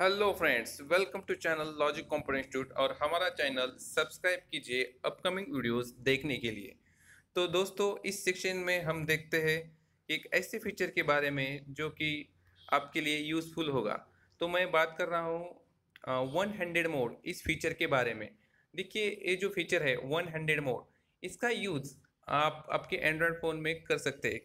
hello friends welcome to channel logic component institute और हमारा channel subscribe कीजिए upcoming videos देखने के लिए तो दोस्तों इस सेक्शन में हम देखते हैं एक ऐसे फीचर के बारे में जो कि आपके लिए यूज़फुल होगा तो मैं बात कर रहा हूँ वन हंड्रेड मोड इस फीचर के बारे में देखिए ये जो फीचर है वन हंड्रेड मोड इसका यूज़ आप आपके एंड्रॉयड फ़ोन में कर सकते हैं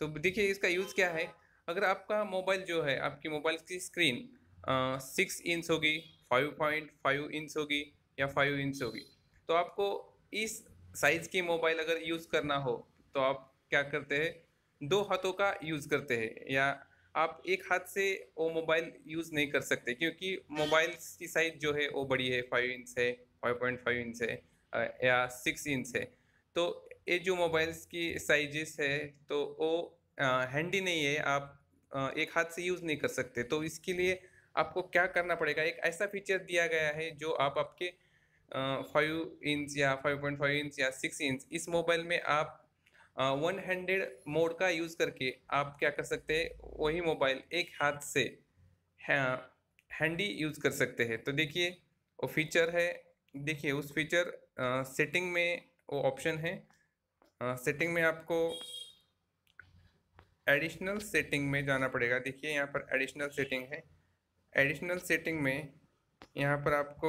तो देखिए इसका यूज़ क्या है अगर आपका मोबाइल जो है आपकी मोबाइल की स्क्रीन सिक्स इंच होगी फाइव पॉइंट फाइव इंच होगी या फाइव इंच होगी तो आपको इस साइज़ की मोबाइल अगर यूज़ करना हो तो आप क्या करते हैं दो हाथों का यूज़ करते हैं या आप एक हाथ से वो मोबाइल यूज़ नहीं कर सकते क्योंकि मोबाइल की साइज़ जो है वो बड़ी है फाइव इंच है फाइव पॉइंट फाइव इंच है या सिक्स इंच है तो ये जो मोबाइल्स की साइजेस है तो वो हैंडी नहीं है आप एक हाथ से यूज़ नहीं कर सकते तो इसके लिए आपको क्या करना पड़ेगा एक ऐसा फीचर दिया गया है जो आप आपके फाइव इंच या फाइव पॉइंट फाइव इंच या सिक्स इंच इस मोबाइल में आप वन हैंडेड मोड का यूज़ करके आप क्या कर सकते हैं वही मोबाइल एक हाथ से हैंडी यूज़ कर सकते हैं तो देखिए वो फीचर है देखिए उस फीचर सेटिंग में वो ऑप्शन है सेटिंग में आपको एडिशनल सेटिंग में जाना पड़ेगा देखिए यहाँ पर एडिशनल सेटिंग है एडिशनल सेटिंग में यहाँ पर आपको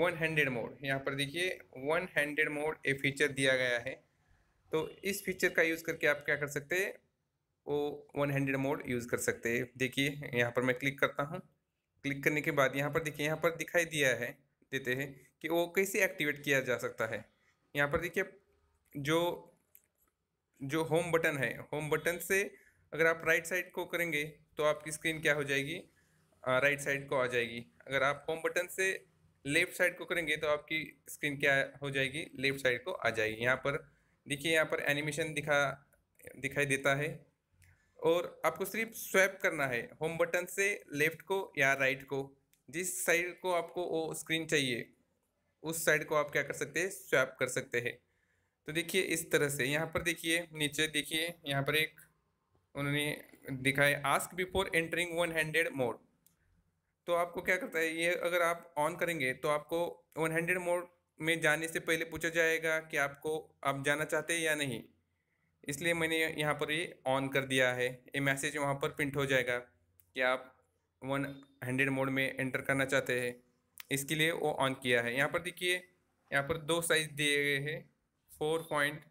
वन हैंडेड मोड यहाँ पर देखिए one handed mode a feature दिया गया है तो इस फीचर का यूज़ करके आप क्या कर सकते हैं वो वन हैंडेड मोड यूज़ कर सकते हैं देखिए यहाँ पर मैं क्लिक करता हूँ क्लिक करने के बाद यहाँ पर देखिए यहाँ पर दिखाई दिया है देते हैं कि वो कैसे एक्टिवेट किया जा सकता है यहाँ पर देखिए जो जो होम बटन है होम बटन से अगर आप राइट साइड को करेंगे तो आपकी स्क्रीन क्या हो जाएगी राइट साइड को आ जाएगी अगर आप होम बटन से लेफ्ट साइड को करेंगे तो आपकी स्क्रीन क्या हो जाएगी लेफ्ट साइड को आ जाएगी यहाँ पर देखिए यहाँ पर एनिमेशन दिखा दिखाई देता है और आपको सिर्फ स्वैप करना है होम बटन से लेफ्ट को या राइट को जिस साइड को आपको वो स्क्रीन चाहिए उस साइड को आप क्या कर सकते हैं स्वैप कर सकते हैं तो देखिए इस तरह से यहाँ पर देखिए नीचे देखिए यहाँ पर एक उन्होंने दिखाया ask before entering one handed mode तो आपको क्या करता है ये अगर आप ऑन करेंगे तो आपको वन हंड्रेड मोड में जाने से पहले पूछा जाएगा कि आपको आप जाना चाहते हैं या नहीं इसलिए मैंने यहाँ पर ये ऑन कर दिया है ये मैसेज वहाँ पर प्रिंट हो जाएगा कि आप वन हंड्रेड मोड में एंटर करना चाहते हैं इसके लिए वो ऑन किया है यहाँ पर देखिए यहाँ पर दो साइज़ दिए गए हैं फोर पॉइंट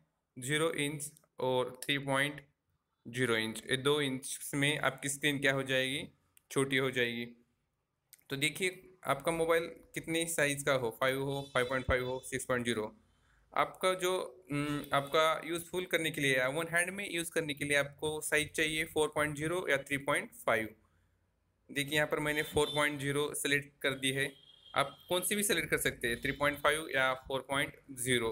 जीरो इंच और थ्री पॉइंट जीरो इंच ये दो इंच में आपकी स्क्रीन क्या हो जाएगी छोटी हो जाएगी तो देखिए आपका मोबाइल कितने साइज़ का हो फाइव हो फाइव पॉइंट फाइव हो सिक्स पॉइंट जीरो आपका जो आपका यूज़फुल करने के लिए वन हैंड में यूज़ करने के लिए आपको साइज़ चाहिए फोर पॉइंट जीरो या थ्री पॉइंट फाइव देखिए यहाँ पर मैंने फोर पॉइंट जीरो सेलेक्ट कर दी है आप कौन सी भी सेलेक्ट कर सकते हैं थ्री पॉइंट फाइव या फोर पॉइंट ज़ीरो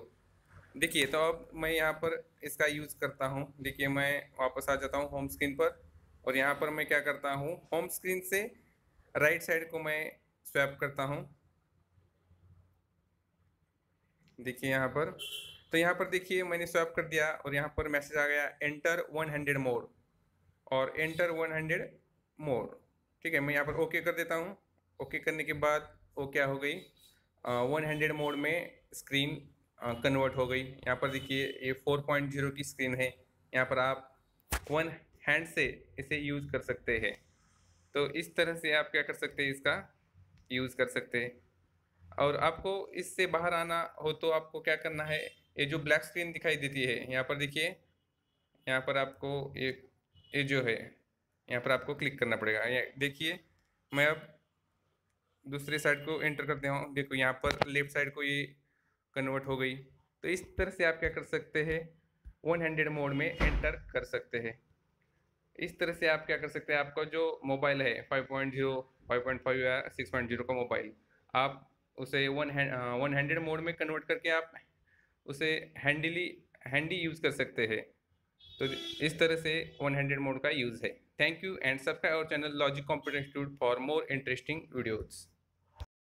देखिए तो अब मैं यहाँ पर इसका यूज़ करता हूँ देखिए मैं वापस आ जाता हूँ होम स्क्रीन पर और यहाँ पर मैं क्या करता हूँ होम स्क्रीन से राइट right साइड को मैं स्वैप करता हूँ देखिए यहाँ पर तो यहाँ पर देखिए मैंने स्वैप कर दिया और यहाँ पर मैसेज आ गया एंटर वन हंड्रेड मोर और एंटर वन हंड्रेड मोर ठीक है मैं यहाँ पर ओके कर देता हूँ ओके करने के बाद वो क्या हो गई वन हंड्रेड मोड में स्क्रीन कन्वर्ट हो गई यहाँ पर देखिए ये फोर पॉइंट जीरो की स्क्रीन है यहाँ पर आप वन हैंड से इसे यूज़ कर सकते हैं तो इस तरह से आप क्या कर सकते हैं इसका यूज़ कर सकते हैं और आपको इससे बाहर आना हो तो आपको क्या करना है ये जो ब्लैक स्क्रीन दिखाई देती है यहाँ पर देखिए यहाँ पर आपको ये ये जो है यहाँ पर आपको क्लिक करना पड़ेगा देखिए मैं अब दूसरे साइड को एंटर करते हूँ देखो यहाँ पर लेफ्ट साइड को ये कन्वर्ट हो गई तो इस तरह से आप क्या कर सकते हैं वन हंड्रेड मोड में एंटर कर सकते हैं इस तरह से आप क्या कर सकते हैं आपका जो मोबाइल है 5.0, 5.5 या 6.0 का मोबाइल आप उसे वन वन हैंडेड मोड में कन्वर्ट करके आप उसे हैंडली हैंडी यूज़ कर सकते हैं तो इस तरह से वन हैंड्रेड मोड का यूज़ है thank you and subscribe our channel logic computer institute for more interesting videos